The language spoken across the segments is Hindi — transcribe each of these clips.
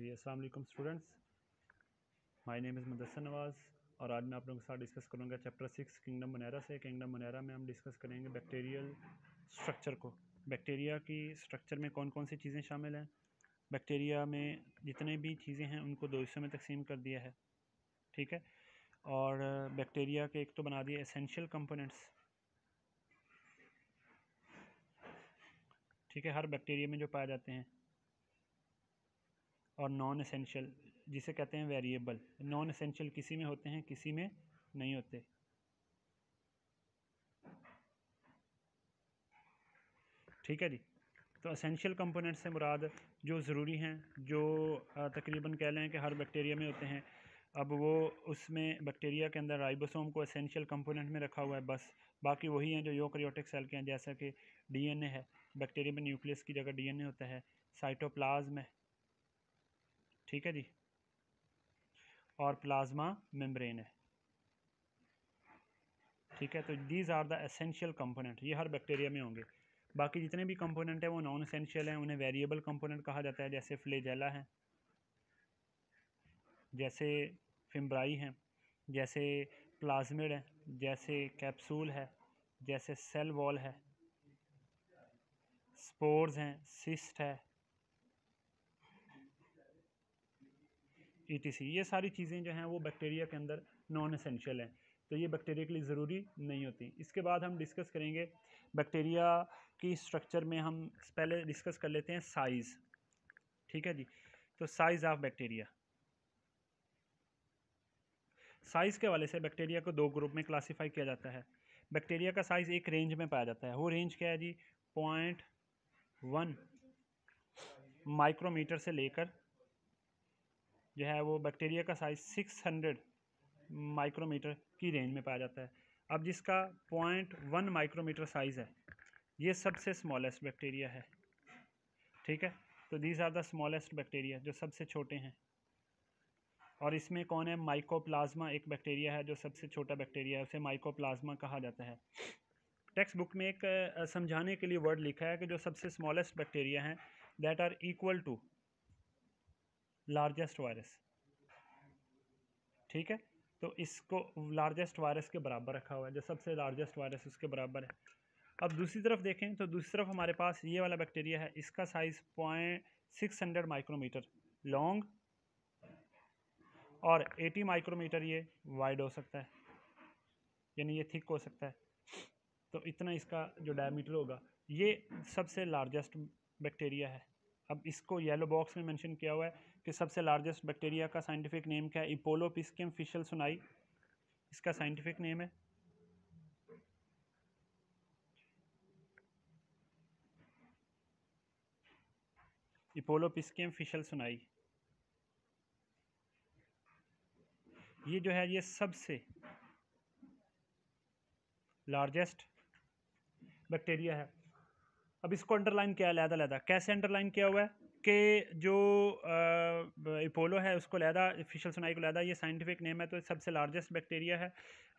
जी अस्सलाम वालेकुम students my name is Mudassar Nawaz और आज मैं आप लोगों के साथ डिस्कस करूंगा चैप्टर सिक्स किंगडम मनेरा से किंगडम मनेरा में हम डिस्कस करेंगे बैक्टीरियल स्ट्रक्चर को बैक्टीरिया की स्ट्रक्चर में कौन कौन सी चीज़ें शामिल हैं बैक्टीरिया में जितने भी चीज़ें हैं उनको दो हिस्सों में तकसीम कर दिया है ठीक है और बैक्टीरिया के एक तो बना दिए एसेंशियल कंपोनेंट्स ठीक है हर बैक्टीरिया में जो पाए जाते हैं और नॉन एसेंशियल जिसे कहते हैं वेरिएबल नॉन एसेंशियल किसी में होते हैं किसी में नहीं होते ठीक है जी तो असेंशियल कंपोनेंट से मुराद जो ज़रूरी हैं जो तकरीबन कह लें कि हर बैक्टीरिया में होते हैं अब वो उसमें बैक्टीरिया के अंदर राइबोसोम को असेंशियल कंपोनेंट में रखा हुआ है बस बाकी वही हैं जो योक्रियोटिक सेल के हैं जैसा कि डीएनए है बैक्टीरिया में न्यूक्लियस की जगह डीएनए होता है साइटोप्लाज्म है ठीक है जी और प्लाज्मा मेम्ब्रेन है ठीक है तो these are the essential component ये हर बैक्टीरिया में होंगे बाकी जितने भी कंपोनेंट हैं वो नॉन एसेंशियल हैं उन्हें वेरिएबल कंपोनेंट कहा जाता है जैसे फ्लेजेला है जैसे फिम्ब्राई हैं जैसे प्लाज्मिड है जैसे कैप्सूल है जैसे सेल वॉल है स्पोर्स हैं सिस्ट है ई ये सारी चीज़ें जो हैं वो बैक्टीरिया के अंदर नॉन असेंशियल हैं तो ये बैक्टीरिया के लिए ज़रूरी नहीं होती इसके बाद हम डिस्कस करेंगे बैक्टीरिया की स्ट्रक्चर में हम पहले डिस्कस कर लेते हैं साइज़ ठीक है जी तो साइज़ ऑफ बैक्टीरिया साइज़ के वाले से बैक्टीरिया को दो ग्रुप में क्लासीफाई किया जाता है बैक्टीरिया का साइज़ एक रेंज में पाया जाता है वो रेंज क्या है जी पॉइंट वन माइक्रोमीटर से लेकर जो है वो बैक्टीरिया का साइज़ सिक्स हंड्रेड माइक्रोमीटर की रेंज में पाया जाता है अब जिसका पॉइंट वन माइक्रोमीटर साइज़ है ये सबसे स्मॉलेस्ट बैक्टीरिया है ठीक है तो these are the smallest bacteria जो सबसे छोटे हैं और इसमें कौन है माइकोप्लाज्मा एक बैक्टीरिया है जो सबसे छोटा बैक्टीरिया है उसे माइकोप्लाज्मा कहा जाता है टेक्स्ट बुक में एक समझाने के लिए वर्ड लिखा है कि जो सबसे स्मॉलेस्ट बैक्टीरिया हैं that are equal to largest virus ठीक है तो इसको लार्जेस्ट वायरस के बराबर रखा हुआ है जो सबसे लार्जेस्ट वायरस उसके बराबर है अब दूसरी तरफ देखें तो दूसरी तरफ हमारे पास ये वाला बैक्टीरिया है इसका size point six hundred micrometer long और एटी माइक्रोमीटर ये वाइड हो सकता है यानी ये थिक हो सकता है तो इतना इसका जो डायमीटर होगा ये सबसे लार्जेस्ट बैक्टीरिया है अब इसको येलो बॉक्स में मेंशन किया हुआ है कि सबसे लार्जेस्ट बैक्टीरिया का साइंटिफिक नेम क्या है इपोलो पिस्किम फिशल सुनाई इसका साइंटिफिक नेम है इपोलो पिस्किम फिशल सुनाई ये जो है ये सबसे लार्जेस्ट बैक्टीरिया है अब इसको अंडरलाइन किया लहदा लहदा कैसे अंडरलाइन किया हुआ है कि जो इपोलो है उसको लहदा फिशल सुनाई को लहदा ये साइंटिफिक नेम है तो सबसे लार्जेस्ट बैक्टीरिया है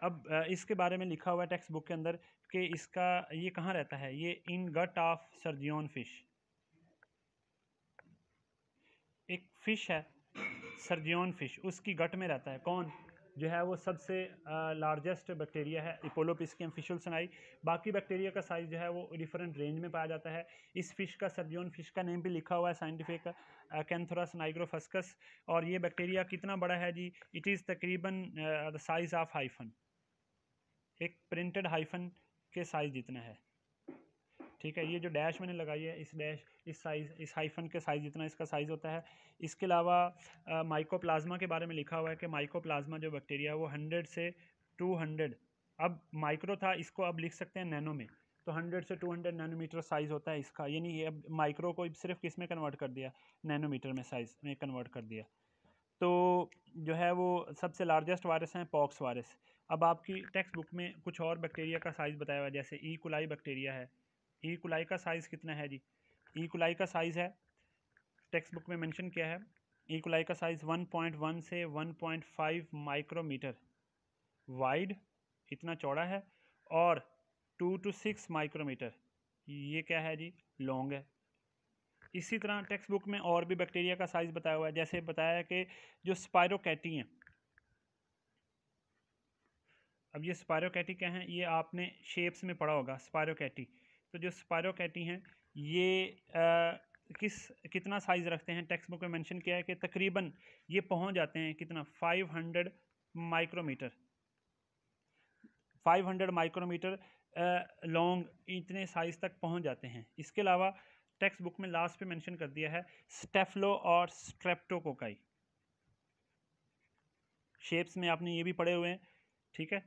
अब इसके बारे में लिखा हुआ है टेक्स्ट बुक के अंदर कि इसका ये कहाँ रहता है ये in gut of surgeon fish एक फ़िश है सर्जियन फ़िश उसकी गट में रहता है कौन जो है वो सबसे लार्जेस्ट बैक्टीरिया है फिशल फिशुलसनाई बाकी बैक्टीरिया का साइज़ जो है वो डिफरेंट रेंज में पाया जाता है इस फिश का सर्जियन फिश का नेम भी लिखा हुआ है साइंटिफिक कैंथोरस नाइग्रोफस्कस और ये बैक्टीरिया कितना बड़ा है जी इट इज़ तकरीबन द साइज़ ऑफ हाइफन एक प्रिंटेड हाइफन के साइज़ जितना है ठीक है ये जो डैश मैंने लगाई है इस डैश इस साइज़ इस हाइफन के साइज़ जितना इसका साइज़ होता है इसके अलावा माइकोप्लाज्मा के बारे में लिखा हुआ है कि माइकोप्लाज्मा जो बैक्टीरिया है वो हंड्रेड से टू हंड्रेड अब माइक्रो था इसको अब लिख सकते हैं नैनो में तो 100 से 200 नैनोमीटर साइज़ होता है इसका यानी ये अब माइक्रो को सिर्फ किस में कन्वर्ट कर दिया नैनोमीटर में साइज़ में कन्वर्ट कर दिया तो जो है वो सबसे लार्जेस्ट वायरस हैं पॉक्स वायरस अब आपकी टेक्स्ट बुक में कुछ और बैक्टीरिया का साइज़ बताया हुआ है जैसे ई कुलाई बैक्टीरिया है ई e कुलाई का साइज़ कितना है जी ई e कुलाई का साइज़ है टेक्स्ट बुक में मेंशन किया है ई e कुलाई का साइज़ 1.1 से 1.5 माइक्रोमीटर वाइड इतना चौड़ा है और 2 टू 6 माइक्रोमीटर ये क्या है जी लॉन्ग है इसी तरह टेक्स्ट बुक में और भी बैक्टीरिया का साइज़ बताया हुआ है जैसे बताया कि जो स्पायरोकैटी हैं अब ये स्पायरोकैटी क्या हैं ये आपने शेप्स में पढ़ा होगा स्पायरोकैटी तो जो स्पायरो कैटी हैं ये आ, किस कितना साइज़ रखते हैं टेक्स्ट बुक में मेंशन किया है कि तकरीबन ये पहुंच जाते हैं कितना 500 माइक्रोमीटर 500 माइक्रोमीटर लॉन्ग इतने साइज़ तक पहुंच जाते हैं इसके अलावा टेक्स्ट बुक में लास्ट पे मेंशन कर दिया है स्टेफलो और स्ट्रेप्टोकोकाई शेप्स में आपने ये भी पढ़े हुए हैं ठीक है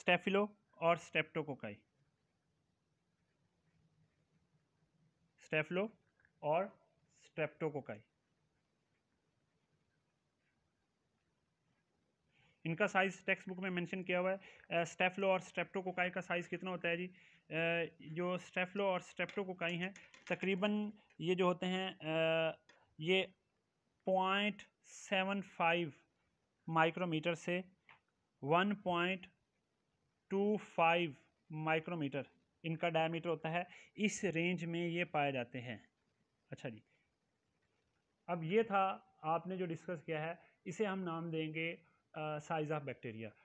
स्टेफिलो और स्टेप्टोकोकाई स्टेफलो और स्ट्रेप्टोकोकाई इनका साइज़ टेक्स्ट बुक में मेंशन किया हुआ है स्टेफलो और स्ट्रेप्टोकोकाई का साइज़ कितना होता है जी जो स्टेफलो और स्ट्रेप्टोकोकाई हैं तकरीबन ये जो होते हैं ये पॉइंट सेवन फाइव माइक्रोमीटर से one point two five micrometer इनका डायमीटर होता है इस रेंज में ये पाए जाते हैं अच्छा जी अब ये था आपने जो डिस्कस किया है इसे हम नाम देंगे साइज़ ऑफ बैक्टीरिया